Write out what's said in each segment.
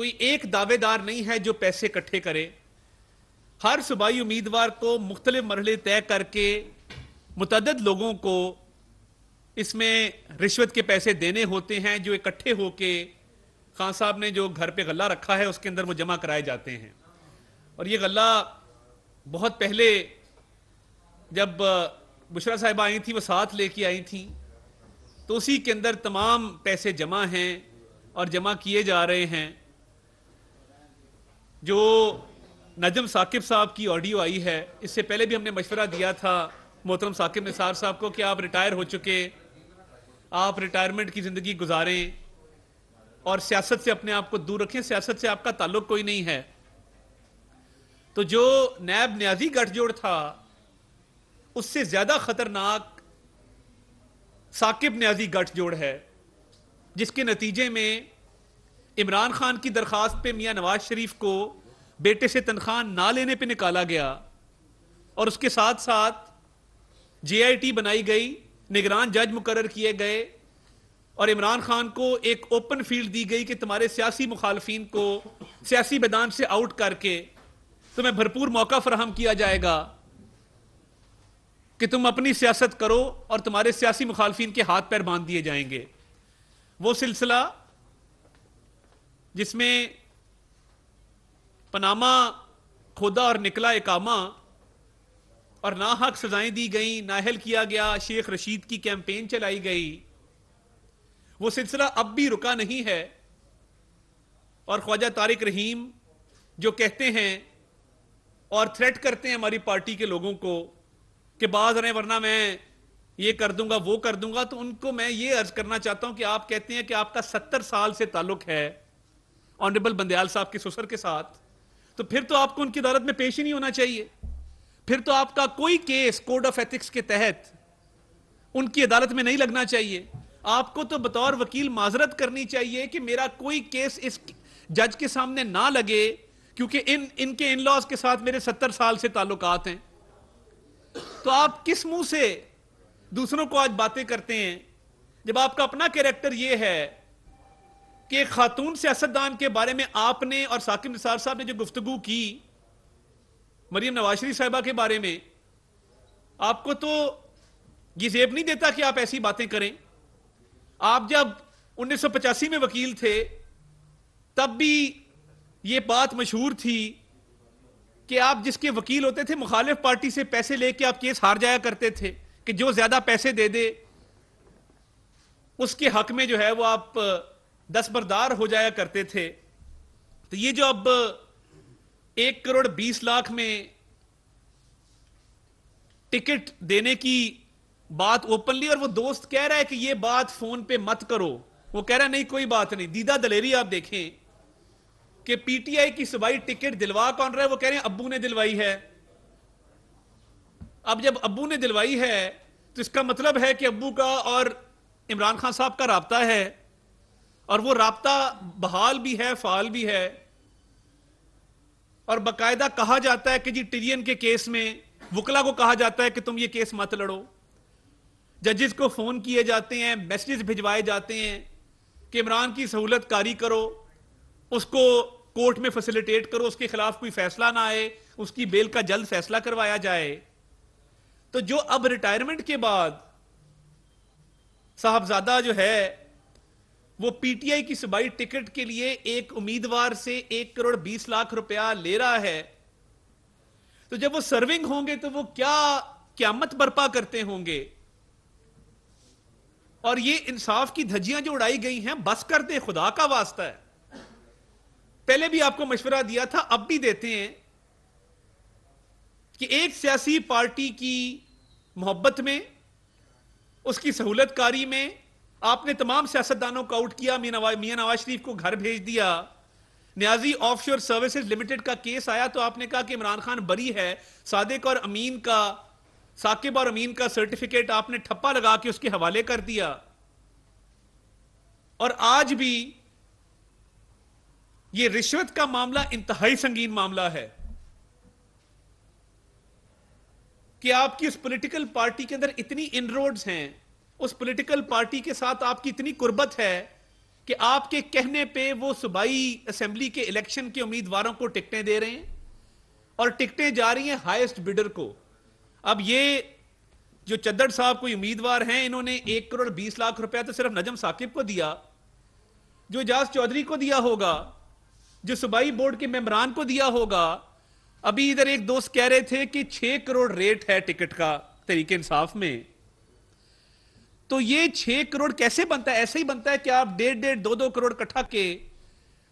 कोई एक दावेदार नहीं है जो पैसे इकट्ठे करे हर सूबाई उम्मीदवार को मुख्तलिफ मरहले तय करके मुतद लोगों को इसमें रिश्वत के पैसे देने होते हैं जो इकट्ठे होके खान साहब ने जो घर पे गला रखा है उसके अंदर वो जमा कराए जाते हैं और ये गला बहुत पहले जब बुशरा साहब आई थी वो साथ लेके आई थी तो उसी के अंदर तमाम पैसे जमा हैं और जमा किए जा रहे हैं जो नजम साकिब साहब की ऑडियो आई है इससे पहले भी हमने मशवरा दिया था मोहतरम साकिब निसार साहब को कि आप रिटायर हो चुके आप रिटायरमेंट की ज़िंदगी गुजारें और सियासत से अपने आप को दूर रखें सियासत से आपका ताल्लुक कोई नहीं है तो जो नैब न्याजी गठजोड़ था उससे ज़्यादा ख़तरनाक साकिब न्याजी गठजोड़ है जिसके नतीजे में इमरान खान की दरखास्त पे मियां नवाज शरीफ को बेटे से तनख्वाह ना लेने पे निकाला गया और उसके साथ साथ जेआईटी बनाई गई निगरान जज मुकर किए गए और इमरान खान को एक ओपन फील्ड दी गई कि तुम्हारे सियासी मुखालफन को सियासी मैदान से आउट करके तुम्हें भरपूर मौका फराहम किया जाएगा कि तुम अपनी सियासत करो और तुम्हारे सियासी मुखालफन के हाथ पैर बांध दिए जाएंगे वो सिलसिला जिसमें पनामा खोदा और निकला इकामा और ना हक सजाएं दी गई नाहल किया गया शेख रशीद की कैंपेन चलाई गई वो सिलसिला अब भी रुका नहीं है और ख्वाजा तारिक रहीम जो कहते हैं और थ्रेट करते हैं हमारी पार्टी के लोगों को कि बाज रहे वरना मैं ये कर दूंगा वो कर दूंगा तो उनको मैं ये अर्ज करना चाहता हूं कि आप कहते हैं कि आपका सत्तर साल से ताल्लुक है ऑनरेबल बंदयाल साहब के सुसर के साथ तो फिर तो आपको उनकी अदालत में पेश ही नहीं होना चाहिए फिर तो आपका कोई केस कोड ऑफ एथिक्स के तहत उनकी अदालत में नहीं लगना चाहिए आपको तो बतौर वकील माजरत करनी चाहिए कि मेरा कोई केस इस जज के सामने ना लगे क्योंकि इन इनके इन लॉज के साथ मेरे सत्तर साल से ताल्लुक हैं तो आप किस मुंह से दूसरों को आज बातें करते हैं जब आपका अपना कैरेक्टर यह है कि खातून सियासतदान के बारे में आपने और साकिब निसार साहब ने जो गुफ्तगु की नवाज शरीफ साहिबा के बारे में आपको तो ये जेब नहीं देता कि आप ऐसी बातें करें आप जब उन्नीस सौ पचासी में वकील थे तब भी ये बात मशहूर थी कि आप जिसके वकील होते थे मुखालिफ पार्टी से पैसे लेके आप केस हार जाया करते थे कि जो ज्यादा पैसे दे दे उसके हक में जो है वो आप दसबरदार हो जाया करते थे तो ये जो अब एक करोड़ बीस लाख में टिकट देने की बात ओपनली और वो दोस्त कह रहा है कि ये बात फोन पे मत करो वो कह रहा है नहीं कोई बात नहीं दीदा दलेरी आप देखें कि पीटीआई की सुबाई टिकट दिलवा कौन रहा है वो कह रहे हैं अबू ने दिलवाई है अब जब अबू ने दिलवाई है तो इसका मतलब है कि अबू का और इमरान खान साहब का रबता है और वो रबता बहाल भी है फाल भी है और बाकायदा कहा जाता है कि जी टिरियन के केस में वकला को कहा जाता है कि तुम ये केस मत लड़ो जजेस को फोन किए जाते हैं मैसेज भिजवाए जाते हैं कि इमरान की सहूलत कारी करो उसको कोर्ट में फैसिलिटेट करो उसके खिलाफ कोई फैसला ना आए उसकी बेल का जल्द फैसला करवाया जाए तो जो अब रिटायरमेंट के बाद साहबजादा जो है वो पीटीआई की सुबाई टिकट के लिए एक उम्मीदवार से एक करोड़ बीस लाख रुपया ले रहा है तो जब वो सर्विंग होंगे तो वो क्या क्यामत बर्पा करते होंगे और ये इंसाफ की धज्जियां जो उड़ाई गई हैं बस कर दे खुदा का वास्ता है पहले भी आपको मशवरा दिया था अब भी देते हैं कि एक सियासी पार्टी की मोहब्बत में उसकी सहूलतकारी में आपने तमाम सियासतदानों को आउट किया मियां नवाज मियां नवाज शरीफ को घर भेज दिया न्याजी ऑफशोर सर्विसेज लिमिटेड का केस आया तो आपने कहा कि इमरान खान बरी है सादिक और अमीन का साकिब और अमीन का सर्टिफिकेट आपने ठप्पा लगा के उसके हवाले कर दिया और आज भी यह रिश्वत का मामला इंतहाई संगीन मामला है कि आपकी उस पॉलिटिकल पार्टी के अंदर इतनी इनरोड्स हैं उस पॉलिटिकल पार्टी के साथ आपकी इतनी कुर्बत है कि आपके कहने पे वो सूबाई असेंबली के इलेक्शन के उम्मीदवारों को टिकटें दे रहे हैं और टिकटें जा रही हैं हाईएस्ट बिडर को अब ये जो चद्दड़ साहब कोई उम्मीदवार हैं इन्होंने एक करोड़ बीस लाख रुपया तो सिर्फ नजम साकिब को दिया जो एजाज चौधरी को दिया होगा जो सूबाई बोर्ड के मेम्बरान को दिया होगा अभी इधर एक दोस्त कह रहे थे कि छह करोड़ रेट है टिकट का तरीके इंसाफ में तो ये छह करोड़ कैसे बनता है ऐसे ही बनता है कि आप डेढ़ डेढ़ दो दो करोड़ इकट्ठा के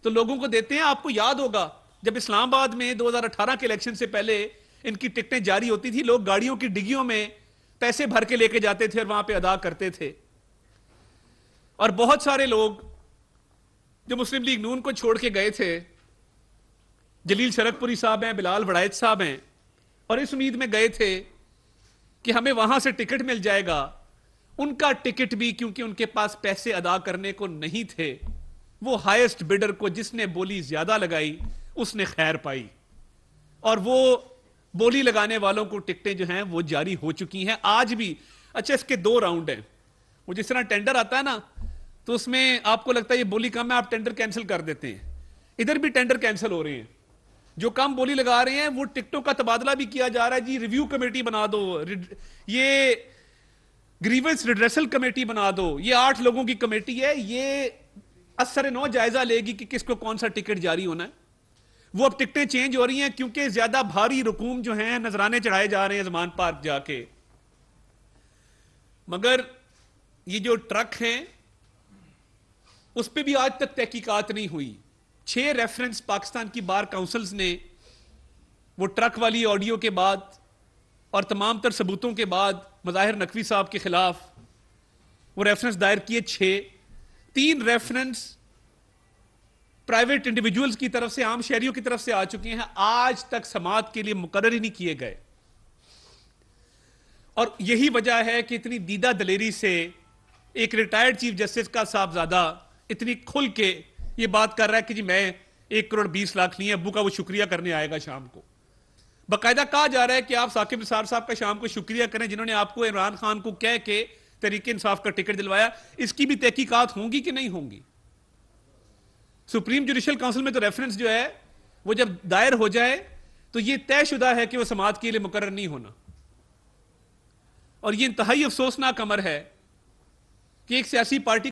तो लोगों को देते हैं आपको याद होगा जब इस्लामाबाद में 2018 के इलेक्शन से पहले इनकी टिकटें जारी होती थी लोग गाड़ियों की डिग्गियों में पैसे भर के लेके जाते थे और वहां पे अदा करते थे और बहुत सारे लोग जो मुस्लिम लीग नून को छोड़ के गए थे जलील शरकपुरी साहब हैं बिलाल वड़ायत साहब हैं और इस उम्मीद में गए थे कि हमें वहां से टिकट मिल जाएगा उनका टिकट भी क्योंकि उनके पास पैसे अदा करने को नहीं थे वो हाईएस्ट बिडर को जिसने बोली ज्यादा लगाई उसने खैर पाई और वो बोली लगाने वालों को टिकटें जो हैं वो जारी हो चुकी हैं आज भी अच्छा इसके दो राउंड हैं वो जिस तरह टेंडर आता है ना तो उसमें आपको लगता है ये बोली कम है आप टेंडर कैंसिल कर देते हैं इधर भी टेंडर कैंसिल हो रहे हैं जो कम बोली लगा रहे हैं वो टिकटों का तबादला भी किया जा रहा है जी रिव्यू कमेटी बना दो ये ग्रीवेंस रिड्रेसल कमेटी बना दो ये आठ लोगों की कमेटी है ये असर नौ जायजा लेगी कि किसको कौन सा टिकट जारी होना है वो अब टिकटें चेंज हो रही हैं क्योंकि ज्यादा भारी रुकूम जो हैं नजराने चढ़ाए जा रहे हैं जमान पार्क जाके मगर ये जो ट्रक हैं उस पर भी आज तक तहकीकात नहीं हुई छह रेफरेंस पाकिस्तान की बार काउंसिल्स ने वो ट्रक वाली ऑडियो के बाद और तमाम तर सबूतों के बाद मज़ाहिर नकवी साहब के खिलाफ वो रेफरेंस दायर किए छः तीन रेफरेंस प्राइवेट इंडिविजुअल्स की तरफ से आम शहरियों की तरफ से आ चुके हैं आज तक समात के लिए मुकर ही नहीं किए गए और यही वजह है कि इतनी दीदा दलेरी से एक रिटायर्ड चीफ जस्टिस का साहबजादा इतनी खुल के ये बात कर रहा है कि जी मैं एक करोड़ बीस लाख लिए अबू का वो शुक्रिया करने आएगा शाम को बाकायदा कहा जा रहा है कि आप साकिब निसार साहब का शाम को शुक्रिया करें जिन्होंने आपको इमरान खान को कह के तरीके इंसाफ का टिकट दिलवाया इसकी भी तहकीकत होंगी कि नहीं होंगी सुप्रीम जुडिशल काउंसिल में तो रेफरेंस जो है वो जब दायर हो जाए तो ये तयशुदा है कि वह समाज के लिए मुकर नहीं होना और ये इंतहाई अफसोसनाक अमर है कि एक सियासी पार्टी